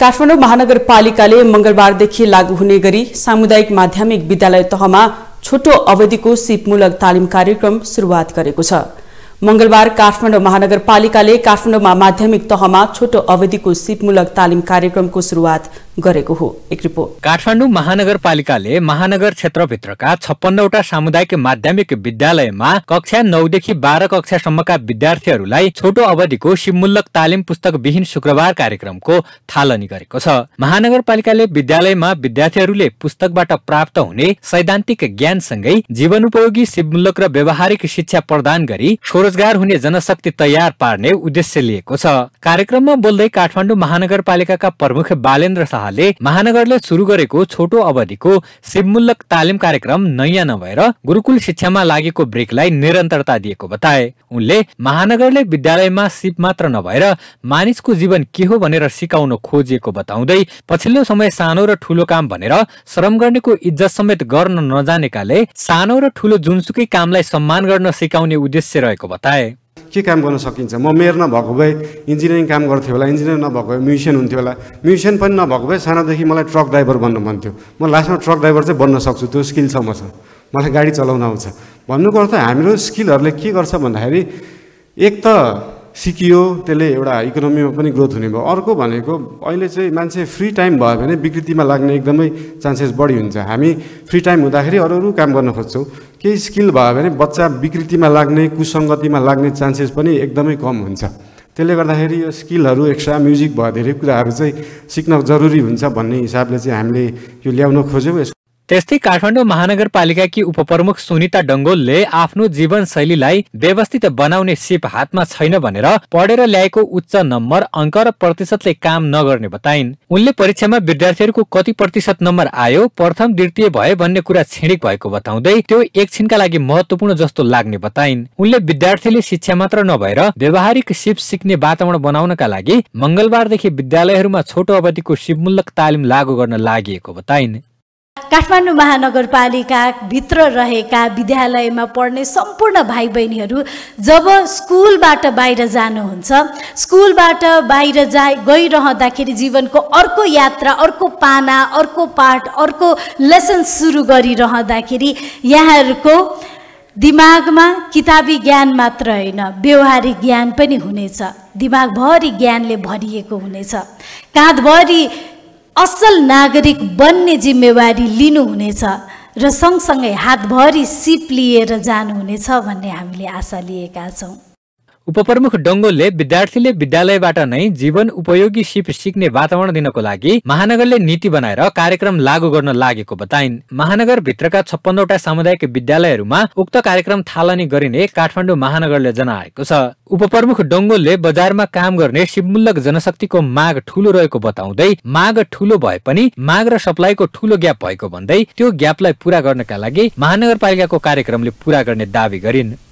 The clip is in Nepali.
काठमाडौँ महानगरपालिकाले मंगलबारदेखि लागू हुने गरी सामुदायिक माध्यमिक विद्यालय तहमा छोटो अवधिको सिपमूलक तालिम कार्यक्रम सुरुवात गरेको छ मंगलबार काठमाडौँ महानगरपालिकाले काठमाडौँमा माध्यमिक तहमा छोटो अवधिको सिपमूलक तालिम कार्यक्रमको सुरुवात गरेको हो एक रिपोर्ट काठमाडौँ महानगरपालिकाले महानगर क्षेत्रभित्रका छप्पन्नवटा सामुदायिक माध्यमिक विद्यालयमा कक्षा नौदेखि बाह्र कक्षासम्मका विद्यार्थीहरूलाई छोटो अवधिको शिवमूलक तालिम पुस्तक विहीन शुक्रबार कार्यक्रमको थालनी गरेको छ महानगरपालिकाले विद्यालयमा विद्यार्थीहरूले पुस्तकबाट प्राप्त हुने सैद्धान्तिक ज्ञानसँगै उपयोगी शिवमूलक र व्यवहारिक शिक्षा प्रदान गरी स्वरोजगार हुने जनशक्ति तयार पार्ने उद्देश्य लिएको छ कार्यक्रममा बोल्दै काठमाडौँ महानगरपालिकाका प्रमुख बालेन्द्र तहले महानगरले सुरु गरेको छोटो अवधिको शिवमूलक तालिम कार्यक्रम नयाँ नभएर गुरुकुल शिक्षामा लागेको ब्रेकलाई निरन्तरता दिएको बताए उनले महानगरले विद्यालयमा सिप मात्र नभएर मानिसको जीवन के हो भनेर सिकाउन खोजिएको बताउँदै पछिल्लो समय सानो र ठूलो काम भनेर श्रम गर्नेको इज्जत समेत गर्न नजानेकाले सानो र ठूलो जुनसुकै कामलाई सम्मान गर्न सिकाउने उद्देश्य रहेको बताए के काम गर्न सकिन्छ म मेयर नभएको भए इन्जिनियरिङ काम गर्थ्यो होला इन्जिनियर नभएको भए म्युजिसियन हुन्थ्यो होला म्युजिसियन पनि नभएको भए सानोदेखि मलाई ट्रक ड्राइभर बन्नु मन थियो म लास्टमा ट्रक ड्राइभर चाहिँ बन्न सक्छु त्यो स्किल छ मसँग मलाई गाडी चलाउन आउँछ भन्नुको अर्थ हाम्रो स्किलहरूले के गर्छ भन्दाखेरि एक त सिकियो त्यसले एउटा इकोनोमीमा पनि ग्रोथ हुने भयो अर्को भनेको अहिले चाहिँ मान्छे फ्री टाइम भयो भने विकृतिमा लाग्ने एकदमै चान्सेस बढी हुन्छ हामी फ्री टाइम हुँदाखेरि अरू अरू काम गर्न खोज्छौँ केही स्किल भयो भने बच्चा विकृतिमा लाग्ने कुसङ्गतिमा लाग्ने चान्सेस पनि एकदमै कम हुन्छ त्यसले गर्दाखेरि यो स्किलहरू एक्स्ट्रा म्युजिक भयो धेरै कुराहरू चाहिँ सिक्न जरुरी हुन्छ भन्ने हिसाबले चाहिँ हामीले यो ल्याउन खोज्यौँ यसको त्यस्तै काठमाडौँ महानगरपालिकाकी उपप्रमुख सुनिता डङ्गोलले आफ्नो जीवनशैलीलाई व्यवस्थित बनाउने सिप हातमा छैन भनेर पढेर ल्याएको उच्च नम्बर अङ्क र प्रतिशतले काम नगर्ने बताइन् उनले परीक्षामा विद्यार्थीहरूको कति प्रतिशत नम्बर आयो प्रथम द्वितीय भयो भन्ने कुरा छिडिक भएको बताउँदै त्यो एकछिनका लागि महत्वपूर्ण जस्तो लाग्ने बताइन् उनले विद्यार्थीले शिक्षा मात्र नभएर व्यवहारिक सिप सिक्ने वातावरण बनाउनका लागि मङ्गलबारदेखि विद्यालयहरूमा छोटो अवधिको सिपमूलक तालिम लागू गर्न लागि बताइन् काठमाडौँ महानगरपालिकाभित्र रहेका विद्यालयमा पढ्ने सम्पूर्ण भाइ बहिनीहरू जब स्कुलबाट बाहिर जानुहुन्छ स्कुलबाट बाहिर जा गइरहँदाखेरि जीवनको अर्को यात्रा अर्को पाना अर्को पाठ अर्को लेसन सुरु गरिरहँदाखेरि यहाँहरूको दिमागमा किताबी ज्ञान मात्र होइन व्यवहारिक ज्ञान पनि हुनेछ दिमागभरि ज्ञानले भरिएको हुनेछ काँधभरि असल नागरिक बन्ने जिम्मेवारी लिनुहुनेछ र सँगसँगै हातभरि सिप लिएर जानुहुनेछ भन्ने हामीले आशा लिएका छौँ उपप्रमुख डङ्गोलले विद्यार्थीले विद्यालयबाट नै जीवन उपयोगी सिप सिक्ने वातावरण दिनको लागि महानगरले नीति बनाएर कार्यक्रम लागू गर्न लागेको बताइन् महानगरभित्रका छप्पन्नवटा सामुदायिक विद्यालयहरूमा उक्त कार्यक्रम थालनी गरिने काठमाडौँ महानगरले जनाएको छ उपप्रमुख डङ्गोलले बजारमा काम गर्ने सिपमूलक जनशक्तिको माग ठूलो रहेको बताउँदै माग ठूलो भए पनि माग र सप्लाईको ठूलो ग्याप भएको भन्दै त्यो ग्यापलाई पूरा गर्नका लागि महानगरपालिकाको कार्यक्रमले पूरा गर्ने दावी गरिन्